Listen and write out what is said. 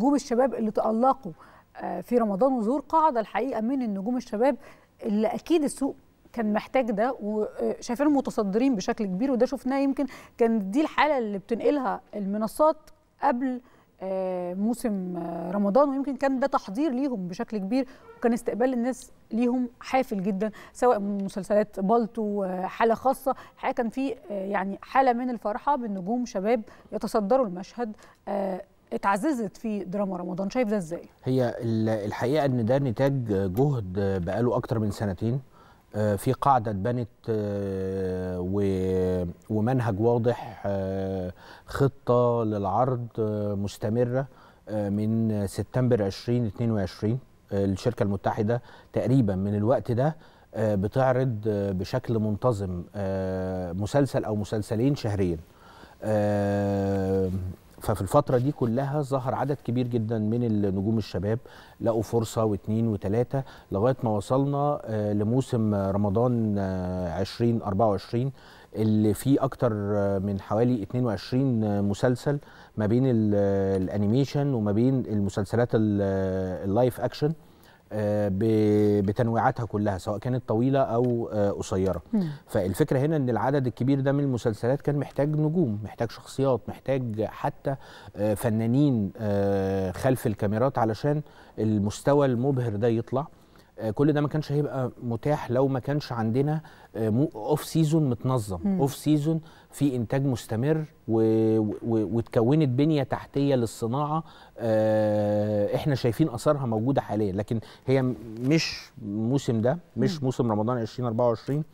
نجوم الشباب اللي تألقوا آه، في رمضان وظهور قاعدة الحقيقة من النجوم الشباب اللي أكيد السوق كان محتاج ده وشايفينهم آه، متصدرين بشكل كبير وده شفناه يمكن كانت دي الحالة اللي بتنقلها المنصات قبل آه، موسم رمضان ويمكن كان ده تحضير ليهم بشكل كبير وكان استقبال الناس ليهم حافل جدا سواء من مسلسلات بالطو حاله خاصه الحقيقه كان في يعني حاله من الفرحه بالنجوم شباب يتصدروا المشهد اتعززت في دراما رمضان شايف ده ازاي هي الحقيقه ان ده نتاج جهد بقاله اكتر من سنتين آه، في قاعدة اتبنت آه، ومنهج واضح آه، خطة للعرض مستمرة من سبتمبر 2022 الشركة المتحدة تقريبا من الوقت ده بتعرض بشكل منتظم مسلسل أو مسلسلين شهريا ففي الفترة دي كلها ظهر عدد كبير جدا من النجوم الشباب لقوا فرصة واثنين وثلاثة لغاية ما وصلنا آه، لموسم رمضان 2024 آه، اللي فيه أكتر آه، من حوالي 22 مسلسل ما بين الأنيميشن وما بين المسلسلات اللايف أكشن آه، بتنويعاتها كلها سواء كانت طويله او آه، قصيره فالفكره هنا ان العدد الكبير ده من المسلسلات كان محتاج نجوم محتاج شخصيات محتاج حتى آه، فنانين خلف الكاميرات علشان المستوى المبهر ده يطلع كل ده ما كانش هيبقى متاح لو ما كانش عندنا اوف سيزون متنظم اوف سيزون في انتاج مستمر واتكونت بنيه تحتيه للصناعه احنا شايفين اثارها موجوده حاليا لكن هي مش الموسم ده مش موسم رمضان 2024